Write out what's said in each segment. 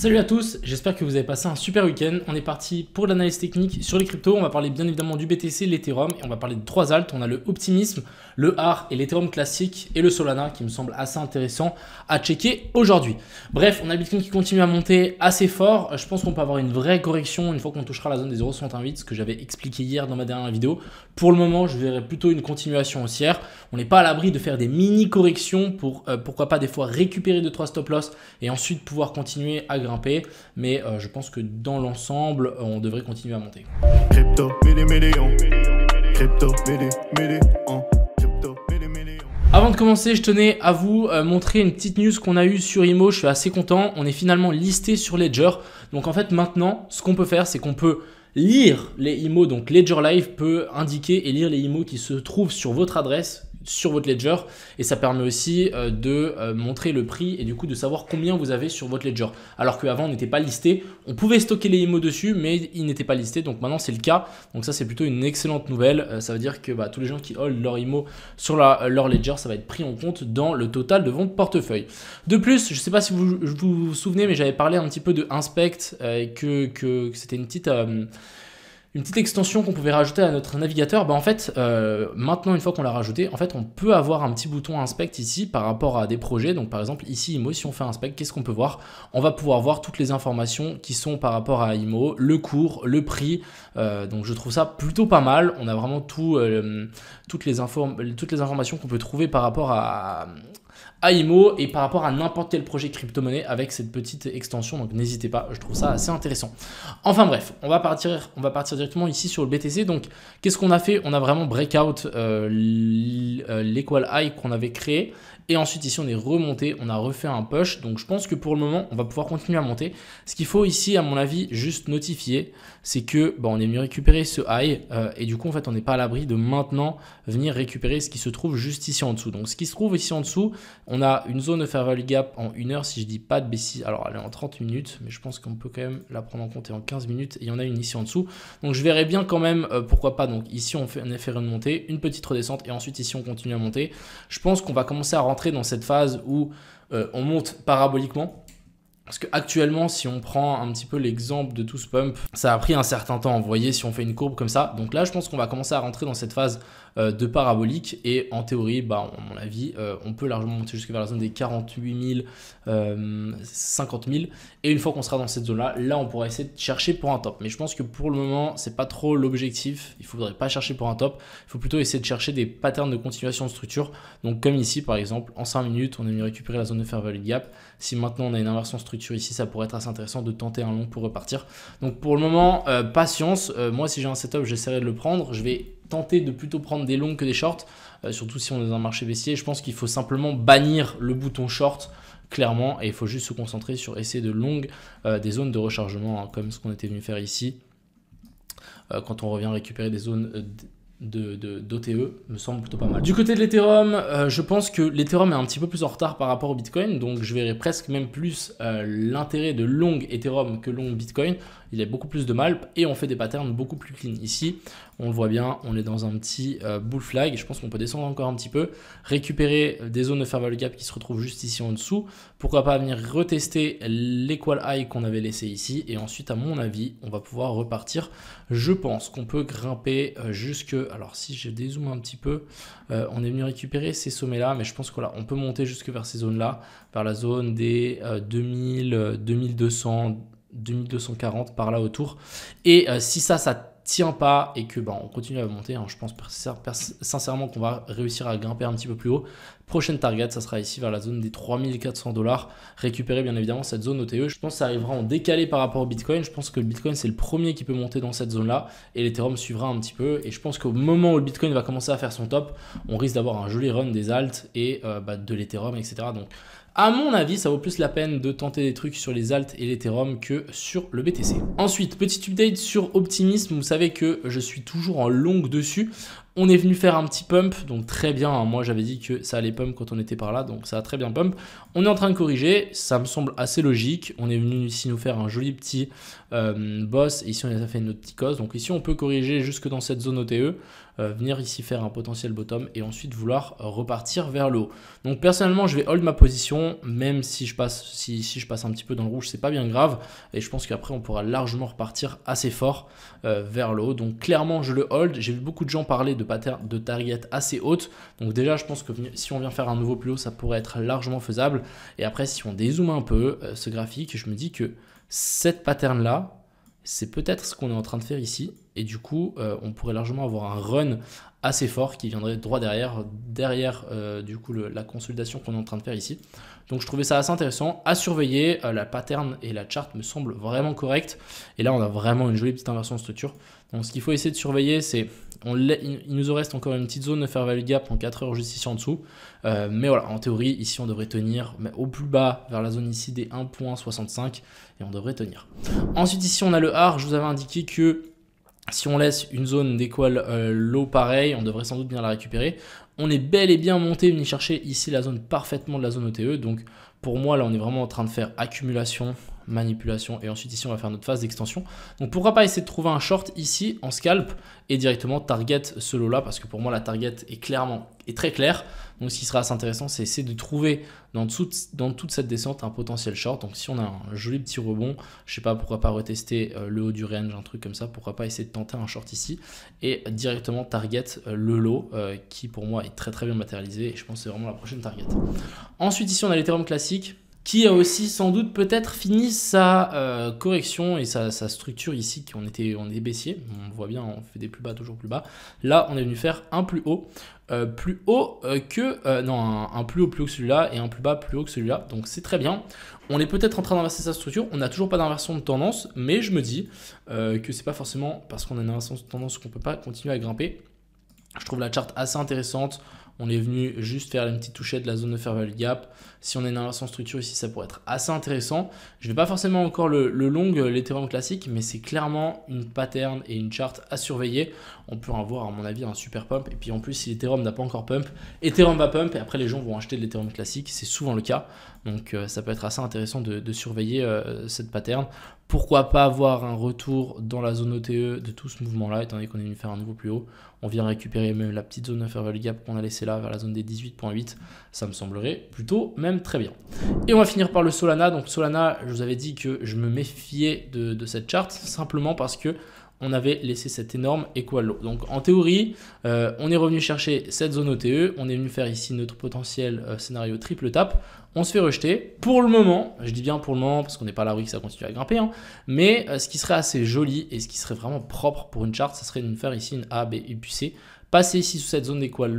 Salut à tous, j'espère que vous avez passé un super week-end. On est parti pour l'analyse technique sur les cryptos. On va parler bien évidemment du BTC, l'Ethereum et on va parler de trois altes. On a le optimisme, le AR et l'Ethereum classique et le Solana qui me semble assez intéressant à checker aujourd'hui. Bref, on a Bitcoin qui continue à monter assez fort. Euh, je pense qu'on peut avoir une vraie correction une fois qu'on touchera la zone des 0,618, ce que j'avais expliqué hier dans ma dernière vidéo. Pour le moment, je verrai plutôt une continuation haussière. On n'est pas à l'abri de faire des mini corrections pour euh, pourquoi pas des fois récupérer 2 trois stop loss et ensuite pouvoir continuer à mais euh, je pense que dans l'ensemble, euh, on devrait continuer à monter. Avant de commencer, je tenais à vous euh, montrer une petite news qu'on a eu sur IMO. Je suis assez content. On est finalement listé sur Ledger. Donc en fait, maintenant, ce qu'on peut faire, c'est qu'on peut lire les IMO. Donc Ledger Live peut indiquer et lire les IMO qui se trouvent sur votre adresse sur votre ledger et ça permet aussi euh, de euh, montrer le prix et du coup de savoir combien vous avez sur votre ledger. Alors qu'avant on n'était pas listé, on pouvait stocker les IMO dessus mais ils n'étaient pas listés donc maintenant c'est le cas. Donc ça c'est plutôt une excellente nouvelle. Euh, ça veut dire que bah, tous les gens qui hold leur IMO sur leur ledger ça va être pris en compte dans le total de votre portefeuille. De plus, je ne sais pas si vous, vous, souvenez mais j'avais parlé un petit peu de Inspect et que, que c'était une petite une petite extension qu'on pouvait rajouter à notre navigateur, bah en fait, euh, maintenant une fois qu'on l'a rajouté, en fait, on peut avoir un petit bouton inspect ici par rapport à des projets. Donc par exemple ici IMO, si on fait inspect, qu'est-ce qu'on peut voir On va pouvoir voir toutes les informations qui sont par rapport à IMO, le cours, le prix. Euh, donc je trouve ça plutôt pas mal. On a vraiment tout, euh, toutes, les toutes les informations qu'on peut trouver par rapport à, Aimo et par rapport à n'importe quel projet crypto-monnaie avec cette petite extension. Donc n'hésitez pas, je trouve ça assez intéressant. Enfin bref, on va partir, on va partir directement ici sur le BTC. Donc qu'est-ce qu'on a fait On a vraiment breakout euh, euh l'Equal High qu'on avait créé et ensuite, ici, on est remonté, on a refait un push. Donc, je pense que pour le moment, on va pouvoir continuer à monter. Ce qu'il faut ici, à mon avis, juste notifier, c'est que bah, on est venu récupérer ce high. Euh, et du coup, en fait, on n'est pas à l'abri de maintenant venir récupérer ce qui se trouve juste ici en dessous. Donc, ce qui se trouve ici en dessous, on a une zone de fair gap en une heure, si je dis pas de bêtises. Alors, elle est en 30 minutes, mais je pense qu'on peut quand même la prendre en compte et en 15 minutes. il y en a une ici en dessous. Donc, je verrai bien quand même, euh, pourquoi pas. Donc, ici, on fait un effet montée une petite redescente. Et ensuite, ici, on continue à monter. Je pense qu'on va commencer à rentrer dans cette phase où euh, on monte paraboliquement parce que actuellement, si on prend un petit peu l'exemple de tout ce pump, ça a pris un certain temps. Vous voyez, si on fait une courbe comme ça, donc là, je pense qu'on va commencer à rentrer dans cette phase euh, de parabolique. Et en théorie, bah, à mon avis, euh, on peut largement monter jusqu'à la zone des 48 000, 50 000. Et une fois qu'on sera dans cette zone-là, là, on pourra essayer de chercher pour un top. Mais je pense que pour le moment, c'est pas trop l'objectif. Il faudrait pas chercher pour un top. Il faut plutôt essayer de chercher des patterns de continuation de structure. Donc, comme ici, par exemple, en 5 minutes, on a mis récupérer la zone de fair gap. Si maintenant on a une inversion structure ici, ça pourrait être assez intéressant de tenter un long pour repartir. Donc pour le moment, euh, patience. Euh, moi, si j'ai un setup, j'essaierai de le prendre. Je vais tenter de plutôt prendre des longs que des shorts, euh, surtout si on est dans un marché baissier. Je pense qu'il faut simplement bannir le bouton short clairement et il faut juste se concentrer sur essayer de longues des zones de rechargement hein, comme ce qu'on était venu faire ici quand on revient récupérer des zones de, d'OTE me semble plutôt pas mal. Du côté de l'Ethereum, euh, je pense que l'Ethereum est un petit peu plus en retard par rapport au Bitcoin, donc je verrai presque même plus euh, l'intérêt de long Ethereum que long Bitcoin. Il a beaucoup plus de mal et on fait des patterns beaucoup plus clean. Ici, on le voit bien, on est dans un petit euh, bull flag. Je pense qu'on peut descendre encore un petit peu, récupérer des zones de fair gap qui se retrouvent juste ici en dessous. Pourquoi pas venir retester l'équal high qu'on avait laissé ici. Et ensuite, à mon avis, on va pouvoir repartir. Je pense qu'on peut grimper euh, jusque... Alors si je dézoome un petit peu, euh, on est venu récupérer ces sommets-là. Mais je pense qu'on peut monter jusque vers ces zones-là, vers la zone des 2000, 2200, 2240 par là autour. Et si ça, ça tient pas et que bah, on continue à monter, hein. je pense sincèrement qu'on va réussir à grimper un petit peu plus haut. Prochaine target, ça sera ici vers la zone des 3400 dollars. Récupérer bien évidemment cette zone OTE. Je pense que ça arrivera en décalé par rapport au Bitcoin. Je pense que le Bitcoin c'est le premier qui peut monter dans cette zone-là et l'Ethereum suivra un petit peu. Et je pense qu'au moment où le Bitcoin va commencer à faire son top, on risque d'avoir un joli run des alt et euh, bah, de l'Ethereum, etc. Donc à mon avis, ça vaut plus la peine de tenter des trucs sur les alt et l'Ethereum que sur le BTC. Ensuite, petit update sur Optimism. Vous savez que je suis toujours en longue dessus. On est venu faire un petit pump, donc très bien. Hein. Moi, j'avais dit que ça allait pump quand on était par là, donc ça a très bien pump. On est en train de corriger, ça me semble assez logique. On est venu ici nous faire un joli petit euh, boss. Ici, on a fait autre petite cause. Donc ici, on peut corriger jusque dans cette zone OTE. Euh, venir ici faire un potentiel bottom et ensuite vouloir euh, repartir vers le haut. Donc personnellement, je vais hold ma position, même si je passe, si, je passe un petit peu dans le rouge, c'est pas bien grave. Et je pense qu'après, on pourra largement repartir assez fort euh, vers le haut. Donc clairement, je le hold. J'ai vu beaucoup de gens parler de, de target assez haute. Donc déjà, je pense que si on vient faire un nouveau plus haut, ça pourrait être largement faisable. Et après, si on dézoome un peu ce graphique, je me dis que cette pattern là, c'est peut-être ce qu'on est en train de faire ici. Et du coup, euh, on pourrait largement avoir un run assez fort qui viendrait droit derrière, derrière euh, du coup la consolidation qu'on est en train de faire ici. Donc je trouvais ça assez intéressant à surveiller. Euh, la pattern et la charte me semblent vraiment correctes. Et là, on a vraiment une jolie petite inversion de structure. Donc ce qu'il faut essayer de surveiller, c'est on il nous reste encore une petite zone de faire value gap en 4 heures juste ici en dessous. mais voilà, en théorie, ici on devrait tenir mais au plus bas vers la zone ici des 1.65 et on devrait tenir. Ensuite ici on a le R, je vous avais indiqué que si on laisse une zone d'école euh, l'eau low pareil, on devrait sans doute bien la récupérer. On est bel et bien monté, venir chercher ici la zone parfaitement de la zone OTE. Donc pour moi, là, on est vraiment en train de faire accumulation manipulation. Et ensuite, ici, on va faire notre phase d'extension. Donc, pourquoi pas essayer de trouver un short ici en scalp et directement target ce lot-là parce que pour moi, la target est clairement est très claire. Donc, ce qui sera assez intéressant, c'est essayer de trouver dans, dans toute cette descente un potentiel short. Donc, si on a un joli petit rebond, je sais pas pourquoi pas retester euh, le haut du range, un truc comme ça. Pourquoi pas essayer de tenter un short ici et directement target euh, le lot euh, qui pour moi est très très bien matérialisé. Et je pense que c'est vraiment la prochaine target. Ensuite, ici, on a l'Ethereum classique qui a aussi sans doute peut-être fini sa euh, correction et sa, structure ici, qui on était on est baissier, on voit bien, on fait des plus bas toujours plus bas. Là, on est venu faire un plus haut, euh, plus haut euh, que non un, plus haut plus haut que celui-là et un plus bas plus haut que celui-là. Donc c'est très bien. On est peut-être en train d'inverser sa structure. On n'a toujours pas d'inversion de tendance, mais je me dis que c'est pas forcément parce qu'on a une inversion de tendance qu'on peut pas continuer à grimper. Je trouve la charte assez intéressante. On est venu juste faire une petite touchette de la zone de fair gap. Si on est dans sans structure ici, ça pourrait être assez intéressant. Je ne vais pas forcément encore le, le long, euh, l'Ethereum classique, mais c'est clairement une pattern et une charte à surveiller. On peut avoir, à mon avis, un super pump. Et puis en plus, si l'Ethereum n'a pas encore pump, Ethereum va pump et après les gens vont acheter de l'Ethereum classique. C'est souvent le cas. Donc euh, ça peut être assez intéressant de, surveiller euh, cette pattern. Pourquoi pas avoir un retour dans la zone OTE de tout ce mouvement-là, étant donné qu'on est venu faire un nouveau plus haut. On vient récupérer même la petite zone ferval gap qu'on a laissée là vers la zone des 18.8. Ça me semblerait plutôt même très bien. Et on va finir par le Solana. Donc Solana, je vous avais dit que je me méfiais de cette charte, simplement parce que on avait laissé cette énorme écho Donc en théorie, euh, on est revenu chercher cette zone OTE, on est venu faire ici notre potentiel euh, scénario triple tape, on se fait rejeter. Pour le moment, je dis bien pour le moment parce qu'on n'est pas là où que ça continue à grimper, hein, mais euh, ce qui serait assez joli et ce qui serait vraiment propre pour une charte, ce serait de nous faire ici une A, B, et puis C passer ici sous cette zone d'équal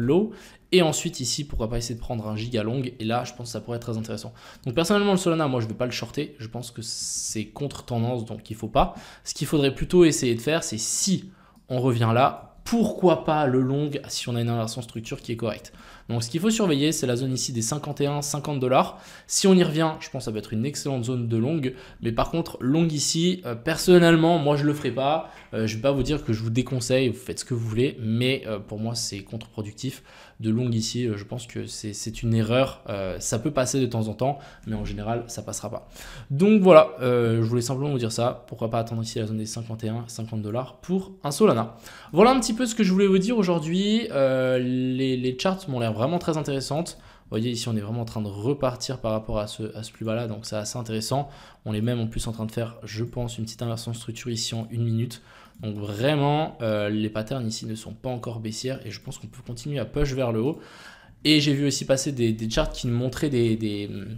et ensuite, ici, pourquoi pas essayer de prendre un giga long. Et là, je pense que ça pourrait être très intéressant. Donc, personnellement, le Solana, moi, je ne vais pas le shorter. Je pense que c'est contre-tendance, donc il ne faut pas. Ce qu'il faudrait plutôt essayer de faire, c'est si on revient là, pourquoi pas le long si on a une inversion structure qui est correcte. Donc ce qu'il faut surveiller, c'est la zone ici des 51-50 dollars. Si on y revient, je pense que ça va être une excellente zone de long Mais par contre, long ici, euh, personnellement, moi je ne le ferai pas. Euh, je ne vais pas vous dire que je vous déconseille, vous faites ce que vous voulez, mais euh, pour moi c'est contre-productif. De longue ici, euh, je pense que c'est une erreur. ça peut passer de temps en temps, mais en général ça passera pas. Donc voilà, je voulais simplement vous dire ça. Pourquoi pas attendre ici la zone des 51-50 dollars pour un Solana. Voilà un petit peu ce que je voulais vous dire aujourd'hui. Les, les, charts m'ont l'air vraiment très intéressantes. Vous voyez, ici, on est vraiment en train de repartir par rapport à ce, à plus bas-là, donc c'est assez intéressant. On est même en plus en train de faire, je pense, une petite inversion structure ici en une minute. Donc vraiment, euh, les patterns ici ne sont pas encore baissières et je pense qu'on peut continuer à push vers le haut. Et j'ai vu aussi passer des, charts qui montraient des, hum,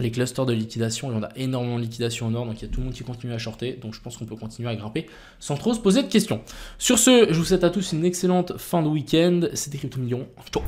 les clusters de liquidation et on a énormément de liquidation en or. donc il y a tout le monde qui continue à shorter, donc je pense qu'on peut continuer à grimper sans trop se poser de questions. Sur ce, je vous souhaite à tous une excellente fin de week-end, c'était Crypto Million, ciao